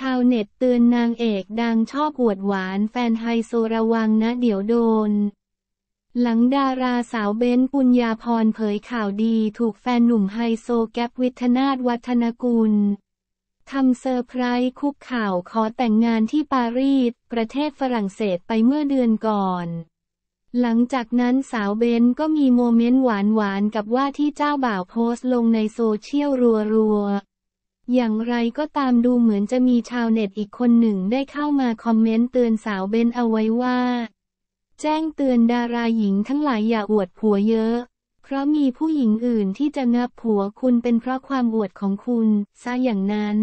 ชาวเน็ตเตือนนางเอกดังชอบอวดหวานแฟนไฮโซระวังนะเดี๋ยวโดน หลังดาราสาวเบ้นปุญญาพรเผยข่าวดีถูกแฟนหนุ่มไฮโซแก๊ปวิทนาธวัฒนกุลทำเซอร์ไพรส์คุกข่าวขอแต่งงานที่ปารีส ประเทศฝรั่งเศสไปเมื่อเดือนก่อน หลังจากนั้นสาวเบนก็มีโมเมนต์หวานๆกับว่าที่เจ้าบ่าวโพสต์ลงในโซเชียลรัวๆอย่างไรก็ตามดูเหมือนจะมีชาวเน็ตอีกคนหนึ่งได้เข้ามาคอมเมนต์เตือนสาวเบนเอาไว้ว่า แจ้งเตือนดาราหญิงทั้งหลายอย่าอวดผัวเยอะ เพราะมีผู้หญิงอื่นที่จะงับผัวคุณเป็นเพราะความอวดของคุณ ซะอย่างนั้น